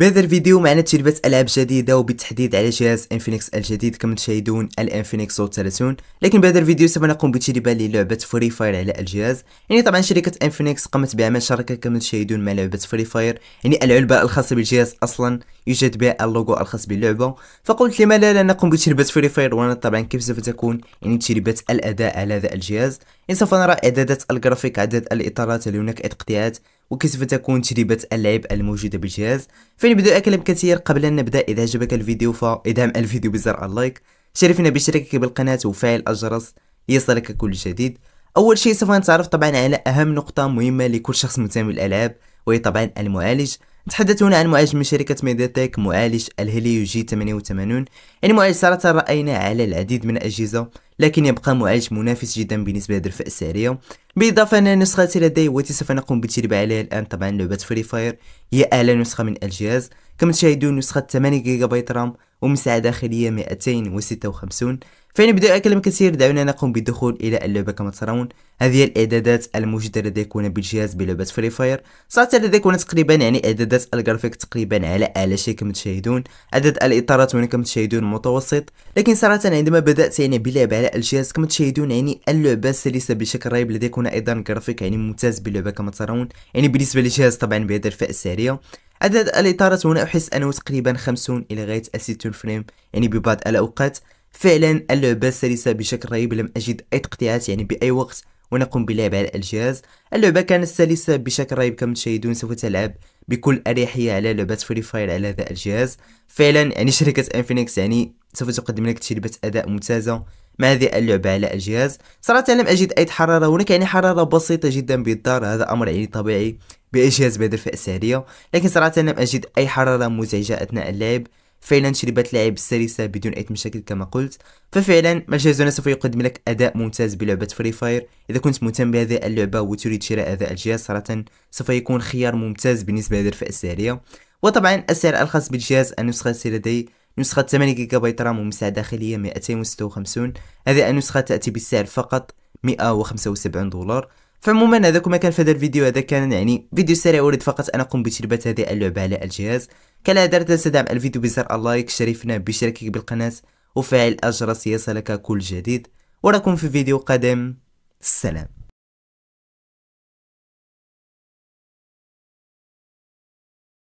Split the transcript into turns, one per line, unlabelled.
بهذا الفيديو معنا تجربة ألعاب جديدة وبالتحديد على جهاز انفينكس الجديد كما تشاهدون الانفينكس 30 لكن بهذا الفيديو سوف نقوم بتجربة للعبة فري فاير على الجهاز يعني طبعا شركة انفينكس قامت بعمل شراكة كما تشاهدون مع لعبة فري فاير يعني العلبة الخاصة بالجهاز أصلا يوجد بها اللوغو الخاص باللعبة فقلت لما لا, لا نقوم بتجربة فري فاير وانا طبعا كيف سوف تكون يعني تجربة الأداء على هذا الجهاز يعني سوف نرى إعدادات الجرافيك عدد الإطارات هل هناك تقطيعات وكيف تكون تجربة اللعب الموجودة بالجهاز فنبدأ أكلم كثير قبل أن نبدأ إذا عجبك الفيديو فإدعم الفيديو بزر اللايك شرفنا باشتراكك بالقناة وفعل الجرس يصلك كل جديد أول شيء سوف نتعرف طبعا على أهم نقطة مهمة لكل شخص مهتم بالألعاب وهي طبعا المعالج نتحدث هنا عن معالج من شركة ميداتيك معالج الهيليو جي 88 يعني معالج صراحة رأينا على العديد من الأجهزة لكن يبقى معالج منافس جدا بالنسبه للدرفة السعريه بالاضافه ان النسخه لدي والتي سوف نقوم بالتجربه عليها الان طبعا لعبه فري فاير هي اعلى نسخه من الجهاز كما تشاهدون نسخه 8 جيجا بايت رام ومساحه داخليه 256 فإن بداية كثير دعونا نقوم بالدخول إلى اللعبة كما ترون هذه الإعدادات الموجودة لديك هنا بالجهاز بلعبة فري فاير صارت لديك هنا تقريبا يعني إعدادات الجرافيك تقريبا على أعلى شيء كما تشاهدون عدد الإطارات هنا كما تشاهدون متوسط لكن صراحة عندما بدأت يعني بلعب على الجهاز كما تشاهدون يعني اللعبة سلسة بشكل رهيب لديك هنا أيضا جرافيك يعني ممتاز باللعبة كما ترون يعني بالنسبة للجهاز طبعا بهذا الفئة السعرية عدد الإطارات هنا أحس أنه تقريبا 50 إلى غاية 60 فريم يعني ببعض الأوقات فعلا اللعبة سلسة بشكل رهيب لم أجد أي تقطيعات يعني بأي وقت وأنا أقوم باللعب على الجهاز اللعبة كانت سلسة بشكل رهيب كما تشاهدون سوف تلعب بكل أريحية على لعبة فري فاير على هذا الجهاز فعلا يعني شركة انفينكس يعني سوف تقدم لك تجربة أداء ممتازة مع هذه اللعبة على الجهاز صراحة لم أجد أي حرارة هناك يعني حرارة بسيطة جدا بالدار هذا أمر يعني طبيعي بأي جهاز بهذا الفئة السعرية لكن صراحة لم أجد أي حرارة مزعجة أثناء اللعب فعلا تجربة لعب سلسة بدون أي مشاكل كما قلت ففعلا مجازنا سوف يقدم لك أداء ممتاز بلعبة فري فاير إذا كنت مهتم بهذه اللعبة وتريد شراء هذا الجهاز صراحة سوف يكون خيار ممتاز بالنسبة للرفعة السعرية وطبعا السعر الخاص بالجهاز النسخة لدي نسخة 8 جيجا بايت رام ومساحة داخلية 256 هذه النسخة تأتي بالسعر فقط 175 دولار فعموما هذاك ما كان في هذا الفيديو هذا كان يعني فيديو سريع اريد فقط ان اقوم بتجربه هذه اللعبه على الجهاز كلا لا تنسى دعم الفيديو بزر اللايك شريفنا باشتراكك بالقناه وفعل الجرس ليصلك كل جديد وراكم في فيديو قادم السلام